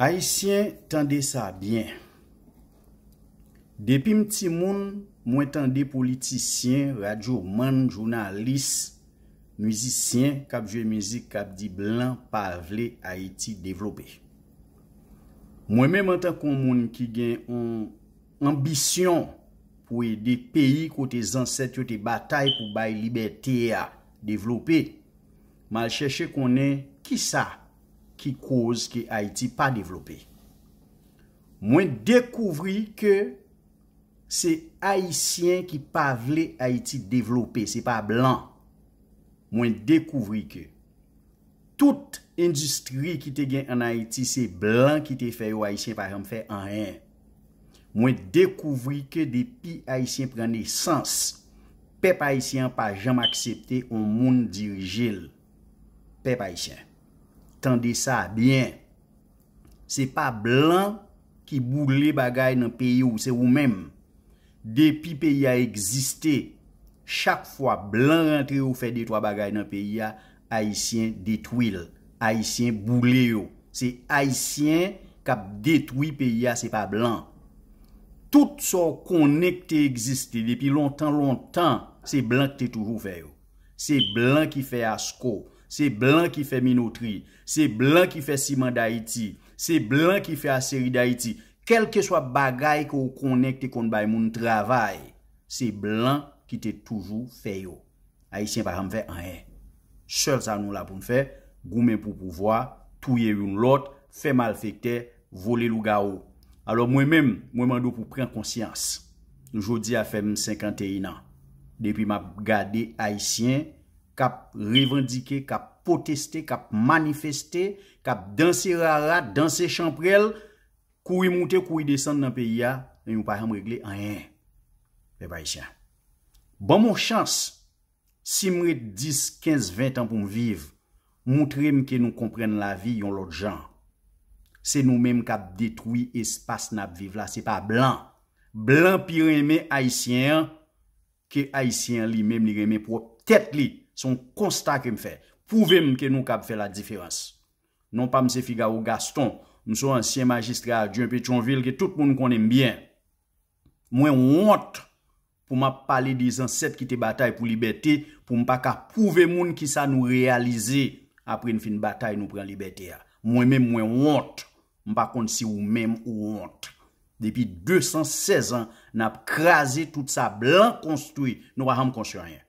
Haitien tende sa byen. Depi mti moun, mwen tende politisyen, radio man, jounalist, mwizisyen, kapjwe mwizik, kapdi blan, pavle, Haiti devlope. Mwen men mwen tende kon moun ki gen an ambisyon pou e de peyi kote zanset yo te batay pou baye liberté ya devlope. Mwen chèche konen ki sa? ki kouz ki Haiti pa devlopè. Mwen dekouvri ke se Haitien ki pa vle Haiti devlopè, se pa blan. Mwen dekouvri ke tout industri ki te gen an Haiti, se blan ki te fè ou Haitien pa rem fè an en. Mwen dekouvri ke de pi Haitien prene sens. Pep Haitien pa jem aksepte ou moun dirijil. Pep Haitien. Tende sa, byen, se pa blan ki bougle bagay nan peyi ou, se ou men. Depi peyi a egziste, chak fwa blan rentre ou fe detwa bagay nan peyi a, Haitien detwil, Haitien bougle yo. Se Haitien kap detwi peyi a, se pa blan. Tout so konen te egziste, depi lontan lontan, se blan te toujou fe yo. Se blan ki fe asko. Se blan ki fe minotri, se blan ki fe siman da iti, se blan ki fe aseri da iti, kelke swa bagay ko ou konekte kon bay moun travay, se blan ki te toujou fe yo. Haitien pa ram fe anhe. Seol sa nou la pou mfe, goumen pou pouvoa, touye yon lot, fe mal fekte, vole lou ga ou. Alo mwen men, mwen man do pou pren konsyans. Njodi a fe mwen 51 an. Depi ma gade Haitien... kap revandike, kap poteste, kap manifeste, kap danserara, danserchamprel, kou y moutè, kou y desan nan pe ya, nan yon pa yon mregle an yon. Pe ba isyan. Ban moun chans, si mwè 10, 15, 20 an pou mwiv, mwoutre mke nou kompren la vi yon lot jan. Se nou mwèm kap detwi espas nan ap viv la, se pa blan. Blan pi remè aisyen, ke aisyen li mwèm li remè pou tet li. Son konstat ke m fè, pouve m ke nou kab fè la diferans. Non pa mse figa ou gaston, m sou ansyen magistral, djoun pe chonvil, ke tout moun konem bien. Mwen wot pou m ap pale 10 anset ki te batay pou Liberté, pou m pa ka pouve moun ki sa nou realize apre n fin batay nou pren Liberté ya. Mwen mè mwen wot, m pa kont si ou mèm ou wot. Depi 216 ans, n ap krasi tout sa blan konstri, nou pa ham konsyon yè.